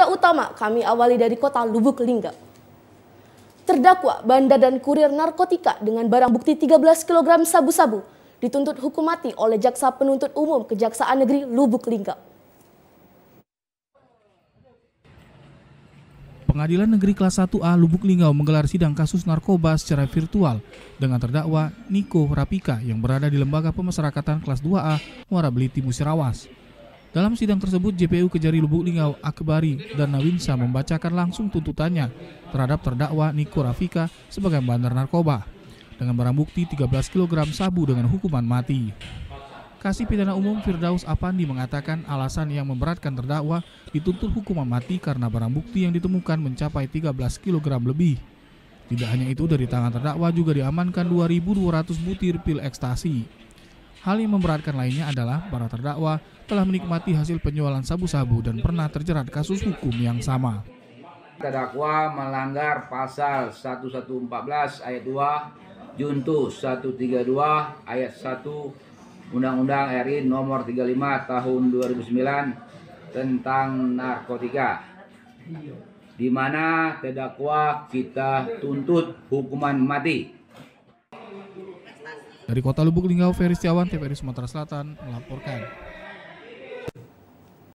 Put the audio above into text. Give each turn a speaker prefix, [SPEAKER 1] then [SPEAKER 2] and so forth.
[SPEAKER 1] Berita utama kami awali dari kota Lubuk Lingga. Terdakwa bandar dan kurir narkotika dengan barang bukti 13 kg sabu-sabu dituntut hukum mati oleh Jaksa Penuntut Umum Kejaksaan Negeri Lubuk Lingga.
[SPEAKER 2] Pengadilan Negeri Kelas 1A Lubuk Linggau menggelar sidang kasus narkoba secara virtual dengan terdakwa Niko Rapika yang berada di Lembaga Pemasyarakatan Kelas 2A Muara Beliti Musirawas. Dalam sidang tersebut, JPU Kejari Lubuk Lingau Akbari dan Nawinsa membacakan langsung tuntutannya terhadap terdakwa Niko Rafika sebagai bandar narkoba dengan barang bukti 13 kg sabu dengan hukuman mati. Kasih pidana umum Firdaus Apandi mengatakan alasan yang memberatkan terdakwa dituntut hukuman mati karena barang bukti yang ditemukan mencapai 13 kg lebih. Tidak hanya itu, dari tangan terdakwa juga diamankan 2.200 butir pil ekstasi. Hal yang memberatkan lainnya adalah para terdakwa telah menikmati hasil penjualan sabu-sabu dan pernah terjerat kasus hukum yang sama.
[SPEAKER 3] Terdakwa melanggar pasal 1114 ayat 2, junto 132 ayat 1 Undang-Undang RI nomor 35 tahun 2009 tentang narkotika. Di mana terdakwa kita tuntut hukuman mati
[SPEAKER 2] dari Kota Lubuk Linggau, Ferry Setiawan, TVRI Sumatera Selatan melaporkan.